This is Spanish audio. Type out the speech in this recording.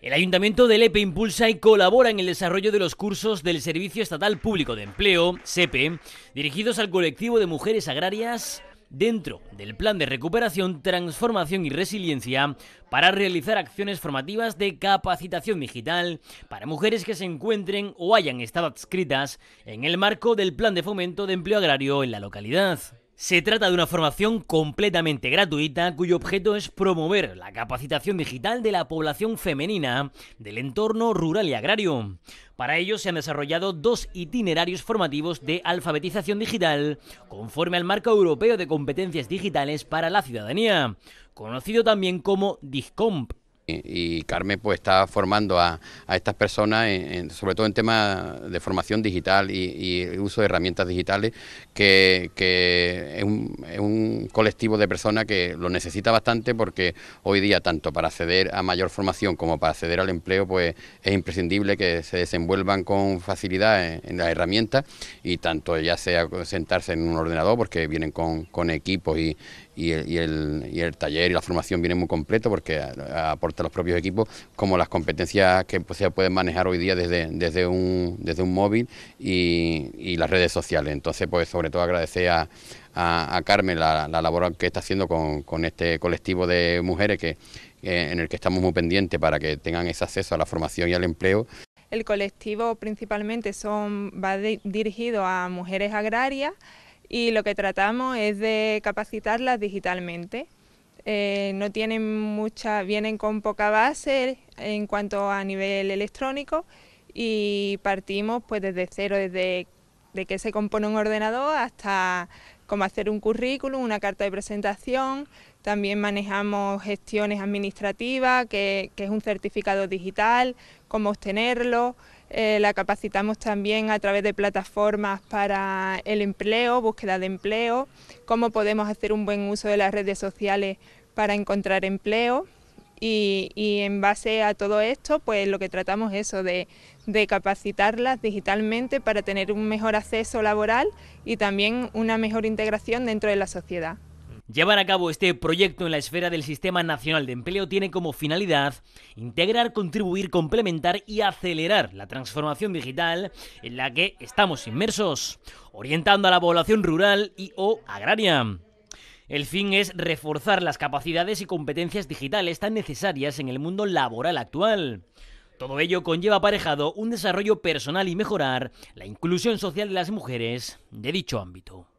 El Ayuntamiento de Lepe e impulsa y colabora en el desarrollo de los cursos del Servicio Estatal Público de Empleo, SEPE, e, dirigidos al colectivo de mujeres agrarias dentro del Plan de Recuperación, Transformación y Resiliencia para realizar acciones formativas de capacitación digital para mujeres que se encuentren o hayan estado adscritas en el marco del Plan de Fomento de Empleo Agrario en la localidad. Se trata de una formación completamente gratuita cuyo objeto es promover la capacitación digital de la población femenina del entorno rural y agrario. Para ello se han desarrollado dos itinerarios formativos de alfabetización digital conforme al marco europeo de competencias digitales para la ciudadanía, conocido también como DISCOMP y Carmen pues está formando a, estas personas, sobre todo en temas de formación digital y, uso de herramientas digitales, que, es, un, colectivo de personas que lo necesita bastante porque hoy día tanto para acceder a mayor formación como para acceder al empleo pues es imprescindible que se desenvuelvan con facilidad en, las herramientas y tanto ya sea sentarse en un ordenador porque vienen con, con equipos y, el, taller y la formación viene muy completo porque aportan hasta los propios equipos, como las competencias que pues, se pueden manejar hoy día desde, desde, un, móvil y, las redes sociales. Entonces, pues sobre todo agradecer a, a, Carmen la, labor que está haciendo con, este colectivo de mujeres que, eh, en el que estamos muy pendientes para que tengan ese acceso a la formación y al empleo. El colectivo principalmente son, va dirigido a mujeres agrarias y lo que tratamos es de capacitarlas digitalmente. Eh, no tienen mucha, vienen con poca base en cuanto a nivel electrónico y partimos pues desde cero, desde de qué se compone un ordenador hasta cómo hacer un currículum, una carta de presentación, también manejamos gestiones administrativas, que es un certificado digital, cómo obtenerlo, eh, la capacitamos también a través de plataformas para el empleo, búsqueda de empleo, cómo podemos hacer un buen uso de las redes sociales para encontrar empleo. Y, en base a todo esto, pues lo que tratamos es eso, de capacitarlas digitalmente para tener un mejor acceso laboral y también una mejor integración dentro de la sociedad. Llevar a cabo este proyecto en la esfera del Sistema Nacional de Empleo tiene como finalidad integrar, contribuir, complementar y acelerar la transformación digital en la que estamos inmersos, orientando a la población rural y o agraria. El fin es reforzar las capacidades y competencias digitales tan necesarias en el mundo laboral actual. Todo ello conlleva aparejado un desarrollo personal y mejorar la inclusión social de las mujeres de dicho ámbito.